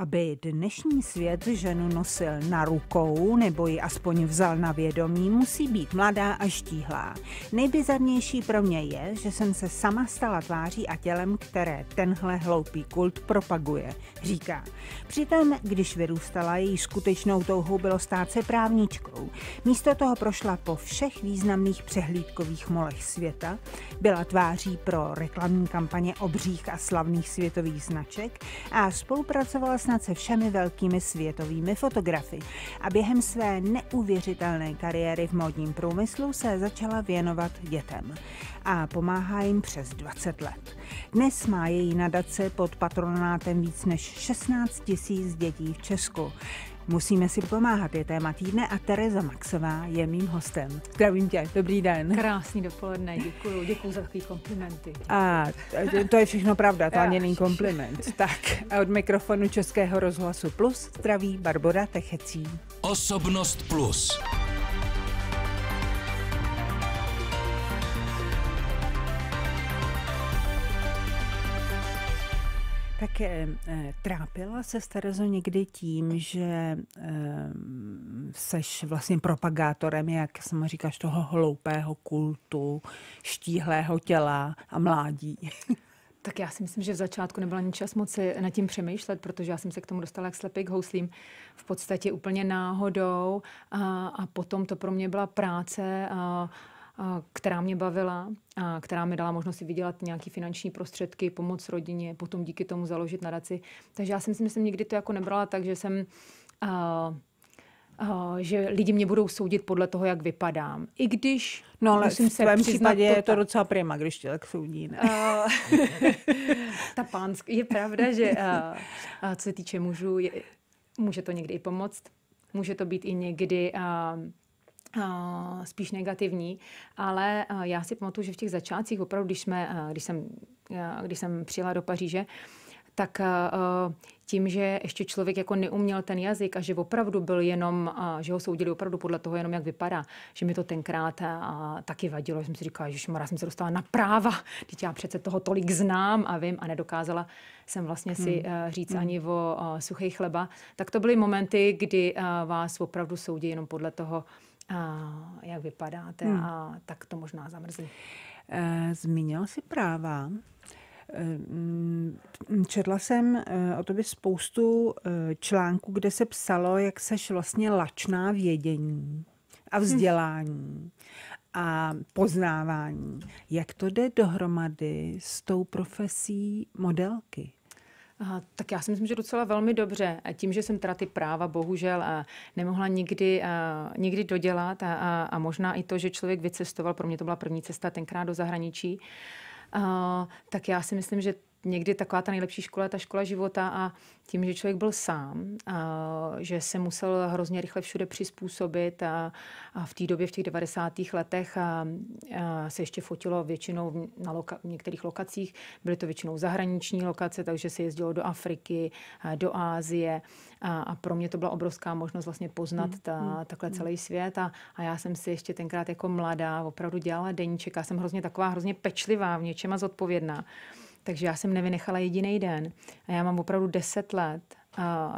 aby dnešní svět ženu nosil na rukou nebo ji aspoň vzal na vědomí, musí být mladá a štíhlá. Nejbizarnější pro mě je, že jsem se sama stala tváří a tělem, které tenhle hloupý kult propaguje, říká. Přitom, když vyrůstala, její skutečnou touhou bylo stát se právničkou. Místo toho prošla po všech významných přehlídkových molech světa, byla tváří pro reklamní kampaně obřích a slavných světových značek a spolupracovala s snad se všemi velkými světovými fotografy a během své neuvěřitelné kariéry v módním průmyslu se začala věnovat dětem a pomáhá jim přes 20 let. Dnes má její nadace pod patronátem víc než 16 tisíc dětí v Česku. Musíme si pomáhat je téma týdne a Tereza Maxová je mým hostem. Zdravím tě, dobrý den. Krásný dopoledne, děkuji, děkuji za takové komplimenty. A to je všechno pravda, to ani není kompliment. Tak a od mikrofonu Českého rozhlasu Plus zdraví Barbora Techecí. Osobnost Plus. Tak eh, eh, trápila se Terezo někdy tím, že eh, seš vlastně propagátorem, jak sama říkáš, toho hloupého kultu, štíhlého těla a mládí? Tak já si myslím, že v začátku nebyla ani čas moc nad tím přemýšlet, protože já jsem se k tomu dostala jak slepý k houslím v podstatě úplně náhodou a, a potom to pro mě byla práce a, která mě bavila, a která mi dala možnost si vydělat nějaké finanční prostředky, pomoc rodině, potom díky tomu založit nadaci. Takže já si myslím, že jsem nikdy to jako nebrala tak, že jsem A, a, že lidi mě budou soudit podle toho, jak vypadám. I když No ale musím v se tvém případě to je to docela prima, když tě tak soudí, ne? ta pánská, je pravda, že uh, co se týče mužů, je, může to někdy i pomoct. Může to být i někdy... Uh, spíš negativní, ale já si pamatuju, že v těch začátcích opravdu, když, jsme, když, jsem, když jsem přijela do Paříže, tak tím, že ještě člověk jako neuměl ten jazyk a že opravdu byl jenom, že ho soudili opravdu podle toho jenom, jak vypadá, že mi to tenkrát taky vadilo, že jsem si říkala, že já jsem se dostala na práva, teď já přece toho tolik znám a vím a nedokázala jsem vlastně si hmm. říct hmm. ani o suchý chleba, tak to byly momenty, kdy vás opravdu soudí jenom podle toho, a jak vypadáte hmm. a tak to možná zamrzí. Eh, Zmínil jsi práva. Eh, mm, četla jsem eh, o tobě spoustu článků, kde se psalo, jak seš vlastně lačná vědění a hm. vzdělání. Hmm a poznávání. Jak to jde dohromady s tou profesí modelky? Aha, tak já si myslím, že docela velmi dobře. A tím, že jsem teda ty práva bohužel a nemohla nikdy, a, nikdy dodělat a, a, možná i to, že člověk vycestoval, pro mě to byla první cesta tenkrát do zahraničí, tak já si myslím, že někdy taková ta nejlepší škola je ta škola života a tím, že člověk byl sám, a, že se musel hrozně rychle všude přizpůsobit a, a v té době, v těch 90. letech a, a se ještě fotilo většinou v, na loka, v některých lokacích, byly to většinou zahraniční lokace, takže se jezdilo do Afriky, a do Ázie a, a pro mě to byla obrovská možnost vlastně poznat ta, hmm. takhle hmm. celý svět a, a já jsem si ještě tenkrát jako mladá opravdu dělala deníček, já jsem hrozně taková hrozně pečlivá v něčem a zodpovědná. Takže já jsem nevynechala jediný den. A já mám opravdu deset let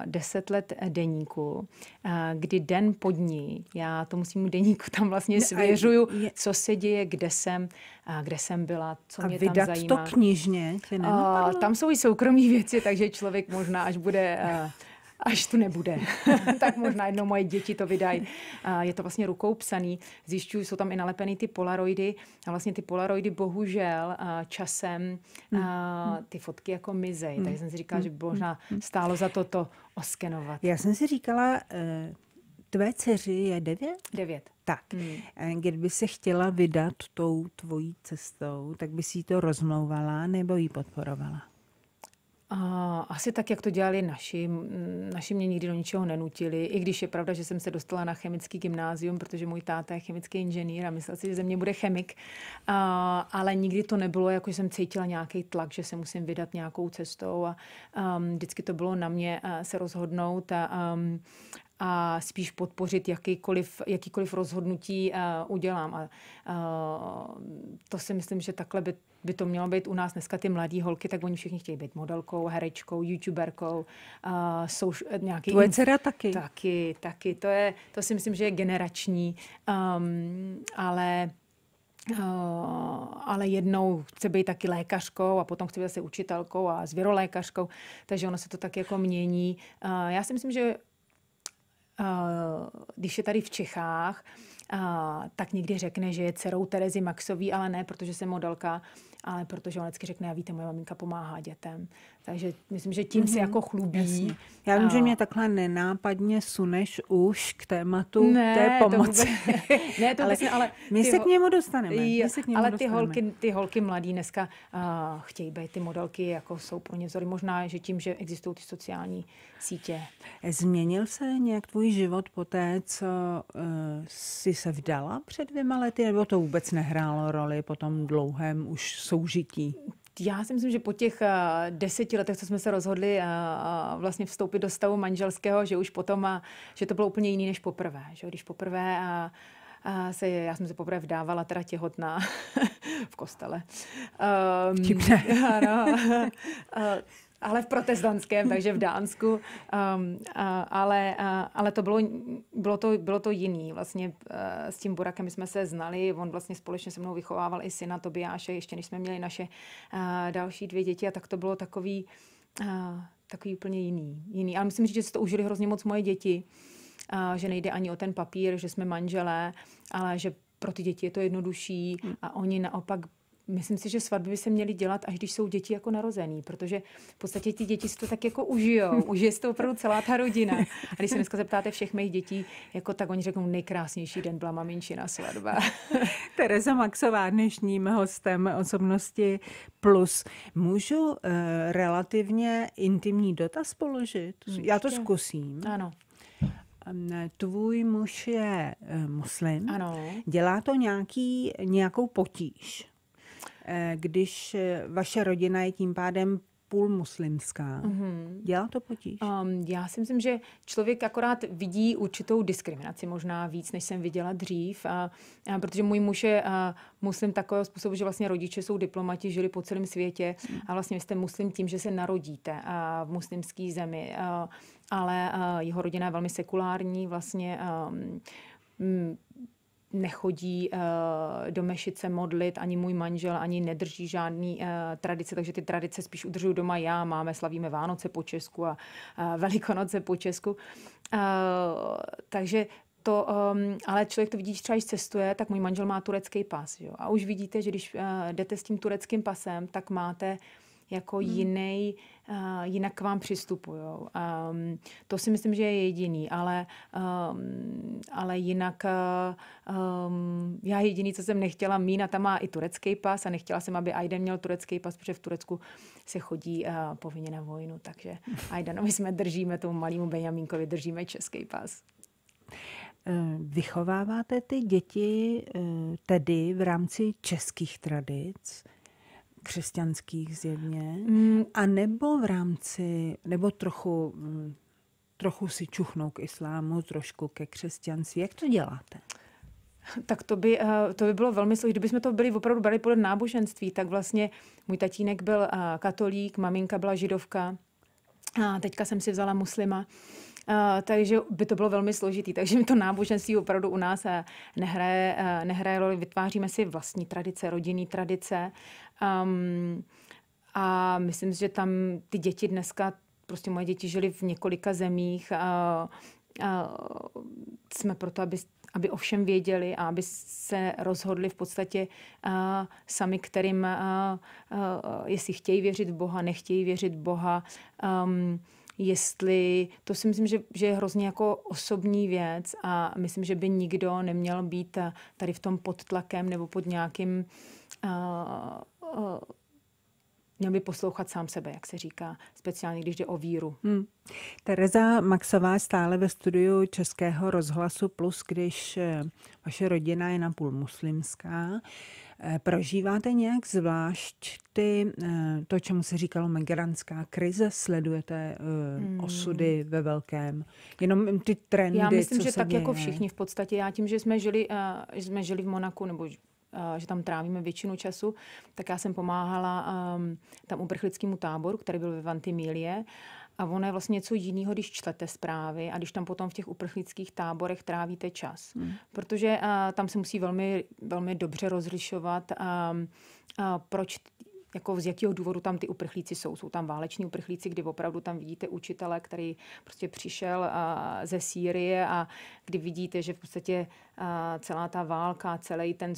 deset let deníku, kdy den po dní, já musím svýmu deníku tam vlastně svěřuju, co se děje, kde jsem, kde jsem byla, co mě a tam zajímá. to knižně? tam jsou i soukromí věci, takže člověk možná, až bude až tu nebude. tak možná jednou moje děti to vydají. Je to vlastně rukou psaný. Zjišťuju, jsou tam i nalepeny ty polaroidy. A vlastně ty polaroidy bohužel časem hmm. ty fotky jako mizej. Hmm. Takže jsem si říkala, že by hmm. možná stálo za to to oskenovat. Já jsem si říkala, eh, tvé dceři je devět? Devět. Tak, hmm. Eh, kdyby se chtěla vydat tou tvojí cestou, tak by si to rozmlouvala nebo ji podporovala? A asi tak, jak to dělali naši. Naši mě nikdy do ničeho nenutili, i když je pravda, že jsem se dostala na chemický gymnázium, protože můj táta je chemický inženýr a myslel si, že ze mě bude chemik. A, ale nikdy to nebylo, jako že jsem cítila nějaký tlak, že se musím vydat nějakou cestou a a um, vždycky to bylo na mě uh, se rozhodnout a, a, um, a spíš podpořit jakýkoliv, jakýkoliv rozhodnutí uh, udělám. A uh, to si myslím, že takhle by, by to mělo být u nás dneska ty mladí holky, tak oni všichni chtějí být modelkou, herečkou, youtuberkou, uh, jsou nějaký... Tvoje dcera taky. Taky, taky. To, je, to si myslím, že je generační, um, ale... Uh, ale jednou chce být taky lékařkou a potom chce být zase učitelkou a zvěrolékařkou, takže ono se to tak jako mění. Uh, já si myslím, že Eh, když je tady v Čechách, eh, tak někdy řekne, že je dcerou Terezy Maxový, ale ne, protože jsem modelka, ale protože on vždycky řekne, já víte, moje maminka pomáhá dětem. Takže myslím, že tím mm-hmm. se mhm. jako chlubí. Jasně. Já vím, že mě takhle nenápadně suneš už k tématu ne, té pomoci. To vůbec, ne, to ale, ale my se k němu dostaneme. Jo, k němu ale ty holky, ty holky mladí dneska uh, chtějí být ty modelky, jako jsou pro ně vzory. Možná, že tím, že existují ty sociální sítě. Změnil se nějak tvůj život po té, co uh, jsi se vdala před dvěma lety, nebo to vůbec nehrálo roli po tom dlouhém už soužití? Já si myslím, že po těch eh, deseti letech, co jsme se rozhodli eh, eh, vlastně vstoupit do stavu manželského, že už potom, že to bylo úplně jiný než poprvé. Že? Když poprvé a, a se, já jsem se poprvé vdávala, teda těhotná v kostele. Um, Ano. ale v protestantském, takže v Dánsku. Um, a, ale, a, ale to bylo, bylo, to, bylo to jiný. Vlastně uh, s tím Burakem jsme se znali, on vlastně společně se mnou vychovával i syna Tobiáše, ještě než jsme měli naše uh, další dvě děti a tak to bylo takový, uh, takový úplně jiný. jiný. Ale musím říct, že se to užili hrozně moc moje děti, a že nejde ani o ten papír, že jsme manželé, ale že pro ty děti je to jednodušší a oni naopak myslím si, že svatby by se měly dělat, až když jsou děti jako narozený, protože v podstatě ty děti si to tak jako užijou, užije si to opravdu celá ta rodina. A když se dneska zeptáte všech mých dětí, jako tak oni řeknou, nejkrásnější den byla maminčina svatba. Tereza Maxová, dnešním hostem osobnosti plus. Můžu uh, relativně intimní dotaz položit? Určitě. Já to zkusím. Ano. Tvůj muž je eh, muslim. Ano. Dělá to nějaký, nějakou potíž. Eh, když eh, vaše rodina je tím pádem půl muslimská. Mm-hmm. Dělá to potíž? Um, já si myslím, že člověk akorát vidí určitou diskriminaci, možná víc, než jsem viděla dřív, a, a protože můj muž je a, muslim takového způsobu, že vlastně rodiče jsou diplomati, žili po celém světě a vlastně jste muslim tím, že se narodíte a, v muslimské zemi, a, ale a, jeho rodina je velmi sekulární, vlastně. A, ehm, m, nechodí eh, do Mešice modlit, ani můj manžel, ani nedrží žádný eh, tradice, takže ty tradice spíš udržuju doma já. Máme, slavíme Vánoce po Česku a Velikonoce po Česku. Eh, takže to, um, ale člověk to vidí, když třeba cestuje, tak můj manžel má turecký pas. Jo? A už vidíte, že když uh, jdete s tím tureckým pasem, tak máte uh, jako hmm. jiný, uh, eh, jinak k vám přistupují. Um, to si myslím, že je jediný, ale, um, ale jinak uh, um, já jediný, co jsem nechtěla, Mína tam má i turecký pas a nechtěla jsem, aby Aiden měl turecký pas, protože v Turecku se chodí uh, povinně na vojnu, takže Aidanovi jsme držíme, tomu malému Benjamínkovi držíme český pas. Vychováváte ty děti tedy v rámci českých tradic, křesťanských zjevně, mm. a nebo v rámci, nebo trochu, mm, trochu si čuchnou k islámu, trošku ke křesťanství. Jak to děláte? Tak to by, eh, to by bylo velmi složité. Kdybychom to byli opravdu brali podle náboženství, tak vlastně můj tatínek byl eh, katolík, maminka byla židovka, a teďka jsem si vzala muslima. Eh, takže by to bylo velmi složitý, takže mi to náboženství opravdu u nás eh, nehraje, eh, nehraje roli. Vytváříme si vlastní tradice, rodinný tradice um, a myslím, že tam ty děti dneska, prostě moje děti žili v několika zemích a, a jsme proto, aby aby o všem věděli a aby se rozhodli v podstatě a, sami, kterým, a, a, jestli chtějí věřit v Boha, nechtějí věřit v Boha. Um, jestli, to si myslím, že, že je hrozně jako osobní věc a myslím, že by nikdo neměl být eh, tady v tom pod tlakem nebo pod nějakým uh, uh, měl by poslouchat sám sebe, jak se říká, speciálně když jde o víru. Hmm. Tereza Maxová stále ve studiu Českého rozhlasu Plus, když vaše rodina je napůl muslimská. Eh, prožíváte nějak zvlášť ty, eh, to, čemu se říkalo migrantská krize, sledujete eh, hmm. osudy ve velkém, jenom ty trendy, Já myslím, co že se tak jako děje. jako všichni v podstatě. Já tím, že jsme žili, že jsme žili v Monaku, nebo že tam trávíme většinu času, tak já jsem pomáhala ehm, tam uprchlickému táboru, který byl ve Vantimílie. A ono je vlastně něco jiného, když čtete zprávy a když tam potom v těch uprchlických táborech trávíte čas. Hmm. Protože a, eh, tam se musí velmi, velmi dobře rozlišovat, a, eh, a, eh, proč jako z jakého důvodu tam ty uprchlíci jsou. Jsou tam váleční uprchlíci, kdy opravdu tam vidíte učitele, který prostě přišel a, ze Sýrie a kdy vidíte, že v podstatě a, celá ta válka, celý ten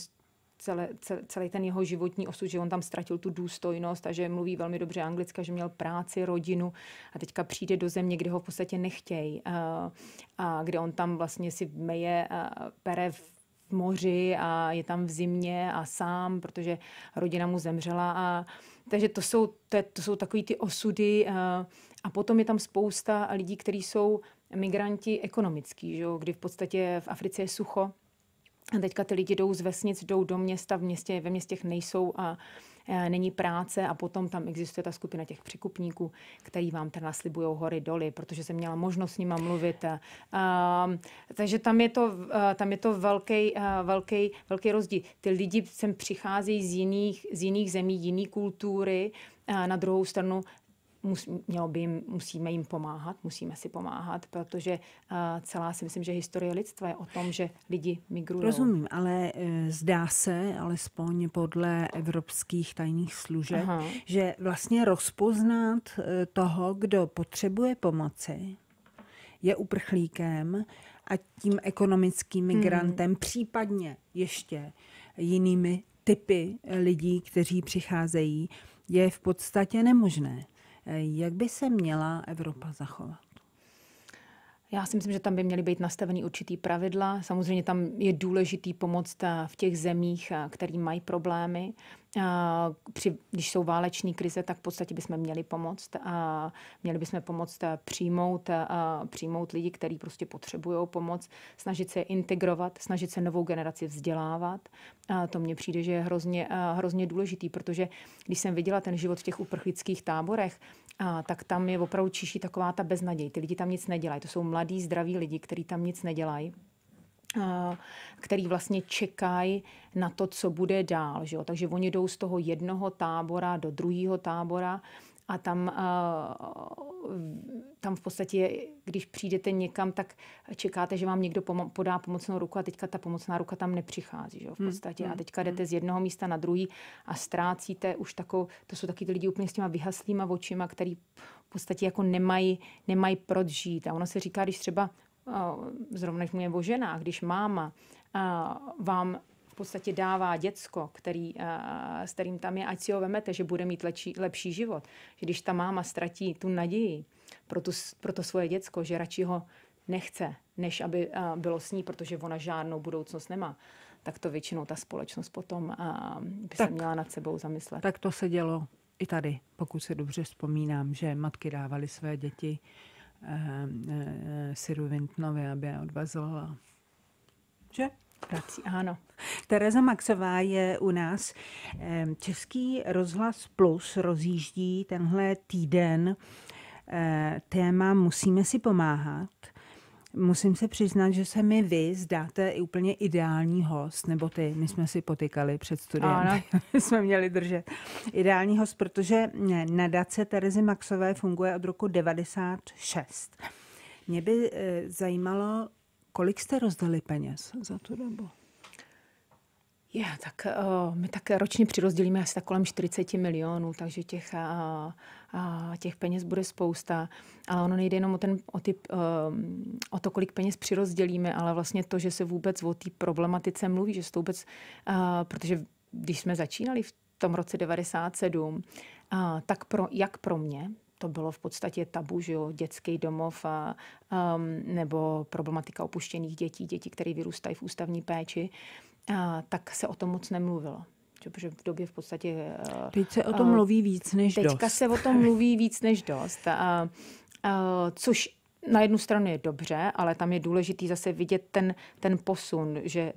celé, celý ten jeho životní osud, že on tam ztratil tu důstojnost a že mluví velmi dobře anglicky, že měl práci, rodinu a teďka přijde do země, kde ho v podstatě nechtějí a, eh, a kde on tam vlastně si meje, a eh, pere v moři a je tam v zimě a sám, protože rodina mu zemřela. A, takže to jsou, to, je, to jsou takový ty osudy a, eh, a potom je tam spousta lidí, kteří jsou migranti ekonomický, že jo, kdy v podstatě v Africe je sucho, a teďka ty lidi jdou z vesnic, jdou do města, v městě, ve městěch nejsou a e, není práce a potom tam existuje ta skupina těch překupníků, který vám teda naslibují hory doly, protože jsem měla možnost s nima mluvit. Uh, takže tam je to, uh, tam je to velký, uh, e, velký, velký rozdíl. Ty lidi sem přicházejí z jiných, z jiných zemí, jiný kultury, na druhou stranu mus, mělo by jim, musíme jim pomáhat, musíme si pomáhat, protože uh, celá si myslím, že historie lidstva je o tom, že lidi migrují. Rozumím, ale e, zdá se, alespoň podle evropských tajných služeb, Aha. že vlastně rozpoznat e, toho, kdo potřebuje pomoci, je uprchlíkem a tím ekonomickým hmm. migrantem, hmm. případně ještě jinými typy lidí, kteří přicházejí, je v podstatě nemožné. Jak by se měla Evropa zachovat? Já si myslím, že tam by měly být nastaveny určitý pravidla. Samozřejmě tam je důležitý pomoc eh, v těch zemích, eh, které mají problémy. Eh, při, když jsou váleční krize, tak v podstatě bychom měli pomoct. A měli bychom pomoct eh, přijmout, a eh, přijmout lidi, kteří prostě potřebují pomoc, snažit se integrovat, snažit se novou generaci vzdělávat. A to mně přijde, že je hrozně, hrozně důležitý, protože když jsem viděla ten život v těch uprchlických táborech, a tak tam je opravdu čiší taková ta beznaděj. Ty lidi tam nic nedělají. To jsou mladí, zdraví lidi, kteří tam nic nedělají který vlastně čekají na to, co bude dál. Že jo? Takže oni jdou z toho jednoho tábora do druhého tábora a tam, tam v podstatě, když přijdete někam, tak čekáte, že vám někdo podá pomocnou ruku a teďka ta pomocná ruka tam nepřichází, že jo, v hmm, podstatě. A hmm, teďka hmm. jdete z jednoho místa na druhý a ztrácíte už takovou, to jsou taky ty lidi úplně s těma vyhaslýma očima, který v podstatě jako nemají, nemají proč žít. A ono se říká, když třeba zrovna když mluvím o ženách, když máma vám v podstatě dává děcko, který, s kterým tam je, ať si ho vemete, že bude mít lepší, lepší život. Že když ta máma ztratí tu naději pro, tu, pro to svoje děcko, že radši ho nechce, než aby bylo s ní, protože ona žádnou budoucnost nemá, tak to většinou ta společnost potom by tak, se měla nad sebou zamyslet. Tak to se dělo i tady, pokud se dobře vzpomínám, že matky dávaly své děti Eh, eh, Siru Vintnovi, aby je odvazovala. Že? Prací, ano. Tereza Maxová je u nás. Český rozhlas Plus rozjíždí tenhle týden eh, téma Musíme si pomáhat. Musím se přiznat, že se mi vy zdáte i úplně ideální host, nebo ty, my jsme si potykali před studiem, ano. jsme měli držet. Ideální host, protože nadace Terezy Maxové funguje od roku 96. Mě by eh, zajímalo, kolik jste rozdali peněz za tu dobu? Je, tak uh, my tak ročně přirozdělíme asi tak kolem 40 milionů, takže těch, uh, uh, těch peněz bude spousta. Ale ono nejde jenom o, ten, o, ty, uh, o to, kolik peněz přirozdělíme, ale vlastně to, že se vůbec o té problematice mluví, že se to vůbec, uh, protože když jsme začínali v tom roce 97, uh, tak pro, jak pro mě, to bylo v podstatě tabu, že jo, dětský domov a, um, nebo problematika opuštěných dětí, dětí, které vyrůstají v ústavní péči, a, tak se o tom moc nemluvilo. Protože v době v podstatě... Eh, Teď se o tom a, eh, mluví víc než teďka dost. Teďka se o tom mluví víc než dost. A, a, což na jednu stranu je dobře, ale tam je důležitý zase vidět ten, ten posun, že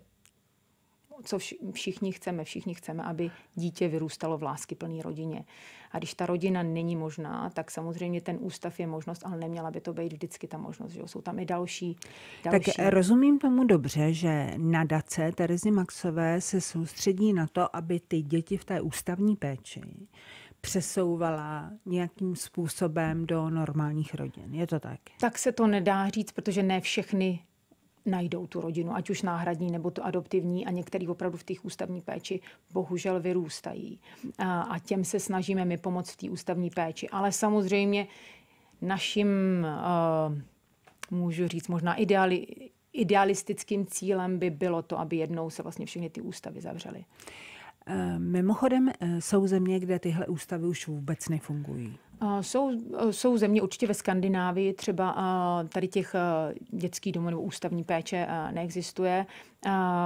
co všichni chceme. Všichni chceme, aby dítě vyrůstalo v láskyplné rodině. A když ta rodina není možná, tak samozřejmě ten ústav je možnost, ale neměla by to být vždycky ta možnost. Že jo? Jsou tam i další, další. Tak rozumím tomu dobře, že nadace Terezy Maxové se soustředí na to, aby ty děti v té ústavní péči přesouvala nějakým způsobem do normálních rodin. Je to tak? Tak se to nedá říct, protože ne všechny najdou tu rodinu, ať už náhradní nebo to adoptivní a některý opravdu v té ústavní péči bohužel vyrůstají. A, a těm se snažíme my pomoct v té ústavní péči. Ale samozřejmě naším, uh, můžu říct, možná ideály idealistickým cílem by bylo to, aby jednou se vlastně všechny ty ústavy zavřely. Eh, mimochodem, eh, jsou země, kde tyhle ústavy už vůbec nefungují. Jsou, jsou země určitě ve Skandinávii, třeba tady těch dětských domů nebo ústavní péče neexistuje.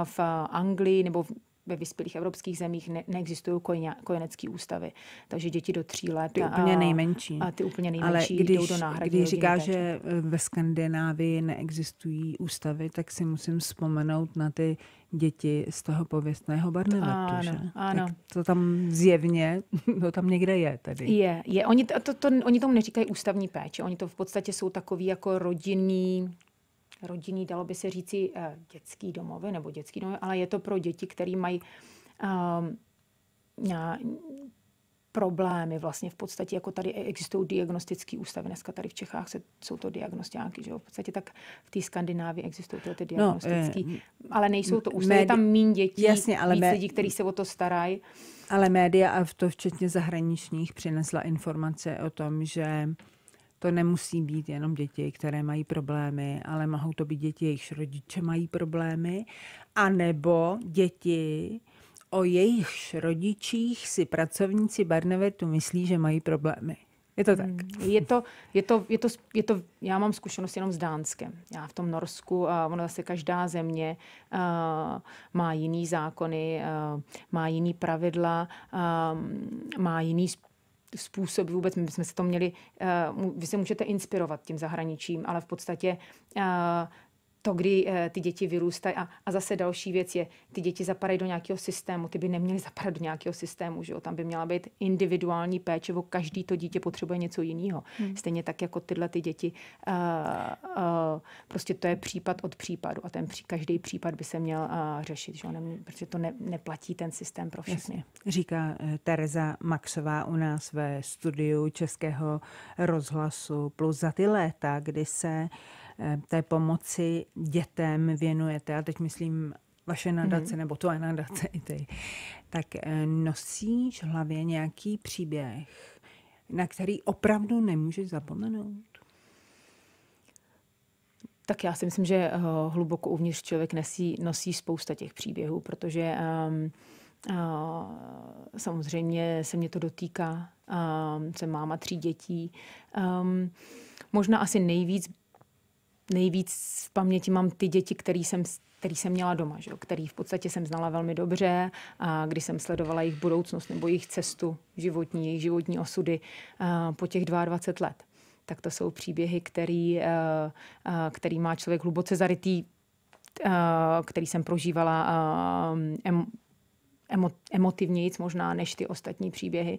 V Anglii nebo ve vyspělých evropských zemích ne, neexistují kojně, kojenecké ústavy. Takže děti do tří let. Ty a, úplně nejmenší. A ty úplně nejmenší Ale když, jdou do náhrady. Když říká, péče. že e, ve Skandinávii neexistují ústavy, tak si musím vzpomenout na ty děti z toho pověstného Barnevatu, ano, že? Ano. Tak to tam zjevně, to tam někde je tady. Je, je. Oni, to, to, oni tomu neříkají ústavní péče, oni to v podstatě jsou takový jako rodinný rodinný, dalo by se říci, eh, dětský domovy nebo dětský domovy, ale je to pro děti, které mají um, problémy vlastně v podstatě, jako tady existují diagnostické ústavy, dneska tady v Čechách se, jsou to diagnostiáky, že jo, v podstatě tak v té Skandinávii existují ty, ty no, eh, ale nejsou to ústavy, médi- tam mín dětí, jasně, ale víc lidí, kteří se o to starají. Ale média a v to včetně zahraničních přinesla informace o tom, že to nemusí být jenom děti, které mají problémy, ale mohou to být děti, jejichž rodiče mají problémy, anebo děti, o jejichž rodičích si pracovníci Barnevetu myslí, že mají problémy. Je to tak. Hmm. Je to, je to, je to, je to, já mám zkušenost jenom s Dánskem. Já v tom Norsku, a ono zase každá země uh, má jiný zákony, uh, má jiný pravidla, uh, má jiný způsob způsob vůbec, my jsme se to měli, eh, vy se můžete inspirovat tím zahraničím, ale v podstatě eh, to, kdy eh, ty děti vyrůstají. A, a zase další věc je, ty děti zapadají do nějakého systému, ty by neměly zapadat do nějakého systému, že jo? Tam by měla být individuální péče, bo každý to dítě potřebuje něco jiného. Hmm. Stejně tak jako tyhle ty děti, uh, uh, prostě to je případ od případu a ten pří, každý případ by se měl uh, řešit, že jo? Nem, protože to ne, neplatí ten systém pro všechny. Jasně. Říká Tereza Maxová u nás ve studiu Českého rozhlasu. Plus za ty léta, kdy se Eh, té pomoci dětem věnujete, a teď myslím vaše nadace, mm-hmm. nebo tvoje nadace i ty, tak eh, nosíš v hlavě nějaký příběh, na který opravdu nemůžeš zapomenout? Tak já si myslím, že eh, hluboko uvnitř člověk nesí, nosí spousta těch příběhů, protože um, uh, samozřejmě se mě to dotýká. Um, jsem máma tří dětí. Um, možná asi nejvíc nejvíc v paměti mám ty děti, který jsem který jsem měla doma, že? který v podstatě jsem znala velmi dobře a když jsem sledovala jejich budoucnost nebo jejich cestu životní, jejich životní osudy eh, po těch 22 let. Tak to jsou příběhy, který, eh, eh, který má člověk hluboce zarytý, který jsem prožívala emo, emotivnějíc možná než ty ostatní příběhy.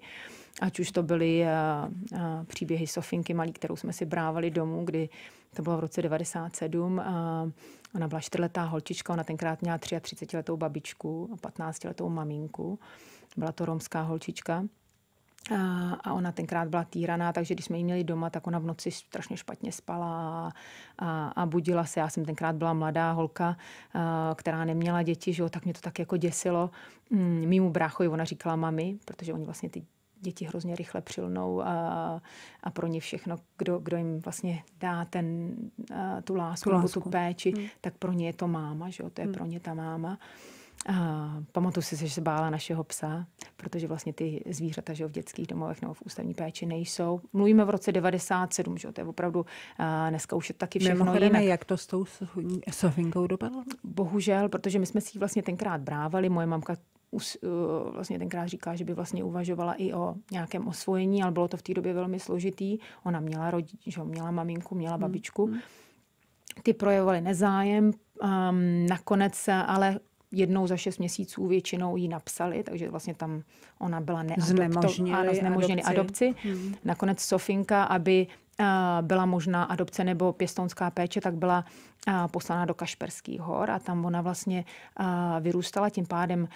Ať už to byly uh, uh, příběhy Sofinky malý, kterou jsme si brávali domů, kdy to bylo v roce 97. Uh, eh, ona byla čtyřletá holčička, ona tenkrát měla 33-letou babičku a 15-letou maminku. Byla to romská holčička. A ona tenkrát byla týraná, takže když jsme ji měli doma, tak ona v noci strašně špatně spala a, a budila se. Já jsem tenkrát byla mladá holka, a, která neměla děti, že jo, tak mě to tak jako děsilo. Mm, mýmu bráchovi ona říkala mami, protože oni vlastně ty děti hrozně rychle přilnou a, a pro ně všechno, kdo, kdo jim vlastně dá ten, a, tu lásku, tu lásku. nebo tu péči, hmm. tak pro ně je to máma, že jo, to je hmm. pro ně ta máma. A pamatuju si, že se bála našeho psa, protože vlastně ty zvířata že v dětských domovech nebo v ústavní péči nejsou. Mluvíme v roce 97, že to je opravdu a dneska už je taky všechno Mimo jinak. jak to s tou sovinkou dopadlo? Bohužel, protože my jsme si ji vlastně tenkrát brávali, moje mamka eh, vlastně tenkrát říká, že by vlastně uvažovala i o nějakém osvojení, ale bylo to v té době velmi složitý. Ona měla rodič, měla maminku, měla babičku. Hmm. Ty projevovaly nezájem, um, nakonec ale jednou za šest měsíců většinou ji napsali, takže vlastně tam ona byla neznemožněna ano, adopci. adopci. Hmm. Nakonec Sofinka, aby eh, byla možná adopce nebo pěstounská péče, tak byla eh, poslána do Kašperských hor a tam ona vlastně eh, vyrůstala, tím pádem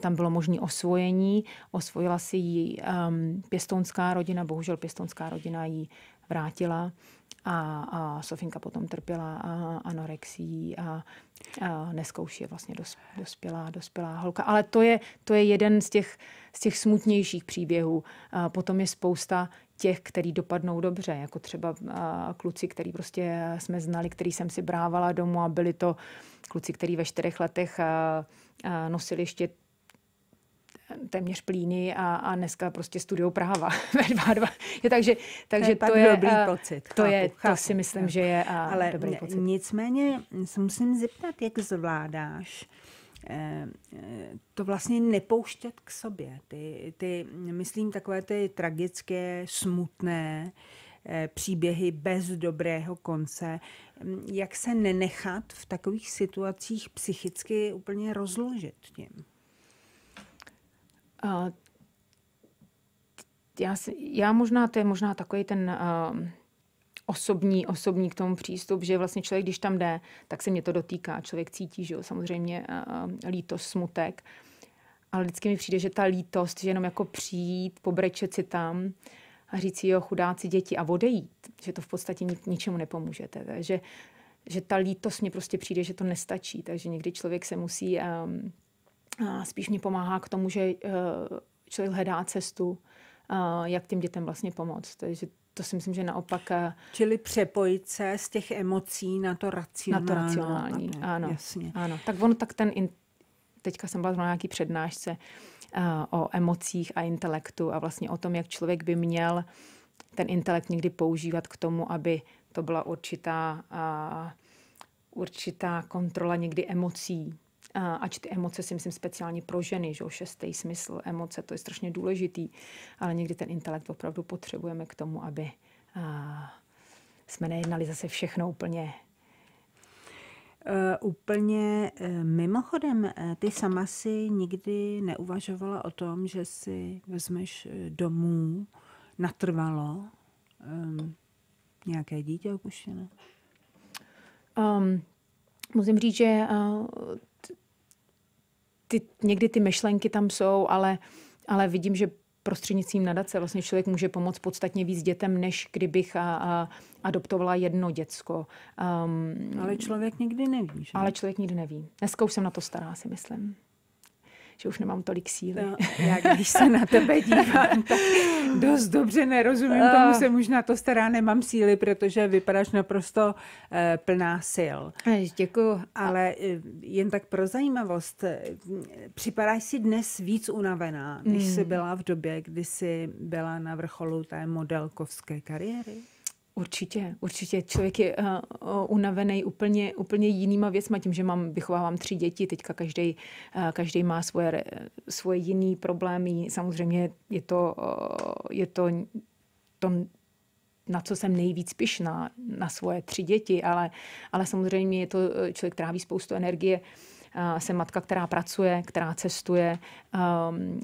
tam bylo možné osvojení. Osvojila si ji ehm, pěstounská rodina, bohužel pěstounská rodina ji vrátila a, a Sofinka potom trpěla a, anorexí a, a dneska už je vlastně dos, dospělá, dospělá holka. Ale to je, to je jeden z těch, z těch smutnějších příběhů. A potom je spousta těch, který dopadnou dobře, jako třeba kluci, který prostě jsme znali, který jsem si brávala domů a byli to kluci, který ve čtyřech letech nosili ještě téměř plíny a, a dneska prostě studio Práva ve 22. takže takže to je, dobrý a, eh, pocit. To, chápu, je, chápu, to si myslím, chápu. že je a Ale dobrý pocit. Nicméně se musím zeptat, jak zvládáš eh, eh, to vlastně nepouštět k sobě. Ty, ty, myslím, takové ty tragické, smutné příběhy bez dobrého konce. Mm, jak se nenechat v takových situacích psychicky úplně rozložit tím? Uh, já, si, já možná, to je možná takový ten uh, osobní, osobní k tomu přístup, že vlastně člověk, když tam jde, tak se mě to dotýká. Člověk cítí, že jo, samozřejmě uh, lítost, smutek. Ale vždycky mi přijde, že ta lítost, že jenom jako přijít, pobrečet si tam a říct si, jo, chudáci děti a odejít, že to v podstatě nik, ničemu nepomůžete. Takže že ta lítost mě prostě přijde, že to nestačí. Takže někdy člověk se musí um, a spíš mi pomáhá k tomu, že eh, člověk hledá cestu, eh, jak těm dětem vlastně pomoct. Takže to si myslím, že naopak... Eh, Čili přepojit se z těch emocí na to racionální. Na to racionální, ano. ano. Jasně. ano. Tak ono, tak ten... In... Teďka jsem byla na nějaký přednášce o emocích a intelektu a vlastně o tom, jak člověk by měl ten intelekt někdy používat k tomu, aby to byla určitá, uh, určitá kontrola někdy emocí, ač ty emoce si myslím speciálně pro ženy, že jo, šestý smysl, emoce, to je strašně důležitý, ale někdy ten intelekt opravdu potřebujeme k tomu, aby a, jsme nejednali zase všechno úplně Uh, úplně uh, mimochodem, e, ty sama si nikdy neuvažovala o tom, že si vezmeš domů natrvalo um, nějaké dítě opuštěné? Um, musím říct, že uh, ty, někdy ty myšlenky tam jsou, ale, ale vidím, že prostřednictvím nadace vlastně člověk může pomoct podstatně víc dětem, než kdybych a, a adoptovala jedno děcko. Um, ale člověk nikdy neví, že? Ale člověk nikdy neví. Dneska už jsem na to stará, si myslím že už nemám tolik síly. No, já když se na tebe dívám, tak dost dobře nerozumím no. tomu, ah. se možná to stará, nemám síly, protože vypadáš naprosto eh, plná sil. Děkuji. Ale eh, jen tak pro zajímavost, eh, připadáš si dnes víc unavená, než mm. jsi hmm. byla v době, kdy jsi byla na vrcholu té modelkovské kariéry? Určitě, určitě. Člověk je uh, unavený úplně, úplně jinýma věcma, tím, že mám, vychovávám tři děti, teďka každý, uh, eh, každý má svoje, svoje jiný problémy. Samozřejmě je to, uh, je to, to na co jsem nejvíc pišná, na svoje tři děti, ale, ale samozřejmě je to, člověk tráví spoustu energie uh, Eh, jsem matka, která pracuje, která cestuje, eh,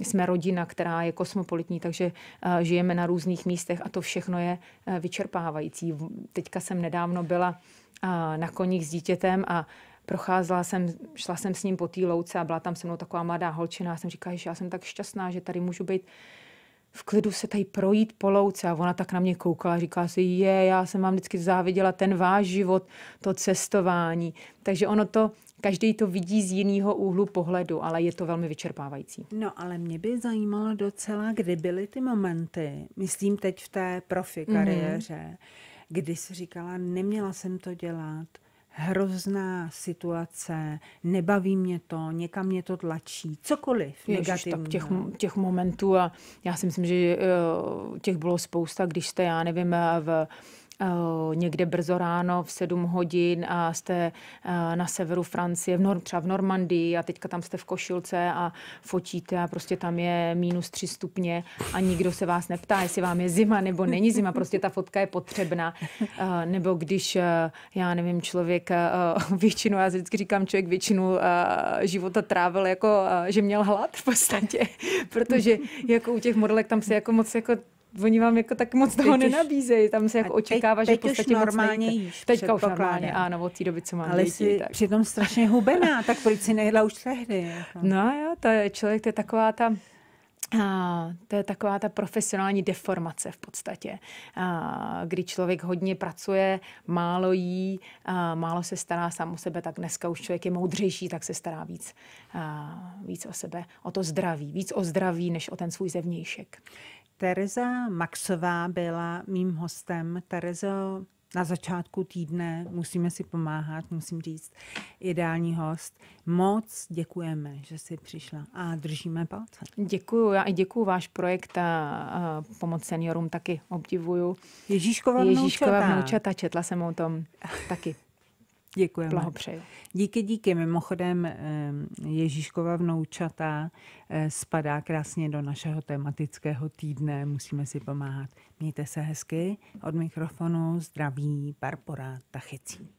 jsme rodina, která je kosmopolitní, takže eh, žijeme na různých místech a to všechno je vyčerpávající. Teďka jsem nedávno byla na koních s dítětem a procházela jsem, šla jsem s ním po té louce a byla tam se mnou taková mladá holčina a jsem říkala, že já jsem tak šťastná, že tady můžu být v klidu se tady projít po louce. A ona tak na mě koukala, říkala si, je, já jsem vám vždycky záviděla ten váš život, to cestování. Takže ono to, každý to vidí z jiného úhlu pohledu, ale je to velmi vyčerpávající. No, ale mě by zajímalo docela, kdy byly ty momenty, myslím teď v té profi mhm. kariéře, mm-hmm. kdy jsi říkala, neměla jsem to dělat, hrozná situace, nebaví mě to, někam mě to tlačí, cokoliv negativního. tak těch, těch momentů a já si myslím, že eh, těch bylo spousta, když jste, já nevím, v Eh, někde brzo ráno v 7 hodin a jste eh, na severu Francie, v Nor- třeba v Normandii a teďka tam jste v košilce a fotíte a prostě tam je minus 3 stupně a nikdo se vás neptá, jestli vám je zima nebo není zima, prostě ta fotka je potřebná. Eh, nebo když, já nevím, člověk většinu, já vždycky říkám, člověk většinu života trávil jako, že měl hlad v podstatě, protože jako u těch modelek tam se jako moc jako oni vám jako tak moc toho nenabízejí, tam se jako očekává, teď, že v podstatě už normálně moc jíš, Teďka už normálně, ano, od té doby, co mám Ale děti. Jsi tak. přitom strašně hubená, tak proč si nejedla už tehdy? Jako? No jo, to je člověk, to je taková ta... A, to je taková ta profesionální deformace v podstatě, a, kdy člověk hodně pracuje, málo jí, a, málo se stará sám o sebe, tak dneska už člověk je moudřejší, tak se stará víc, a, víc o sebe, o to zdraví, víc o zdraví, než o ten svůj zevnějšek. Tereza Maxová byla mým hostem. Terezo, na začátku týdne musíme si pomáhat, musím říct, ideální host. Moc děkujeme, že jsi přišla a držíme palce. Děkuju, já i děkuju váš projekt a, a pomoc seniorům taky obdivuju. Ježíškova vnoučata. Ježíškova vnoučata, četla jsem o tom taky. Děkujeme. Blahopřeji. Díky, díky. Mimochodem, eh, Ježíškova vnoučata eh, spadá krásně do našeho tematického týdne. Musíme si pomáhat. Mějte se hezky. Od mikrofonu zdraví Barbara Tachecí.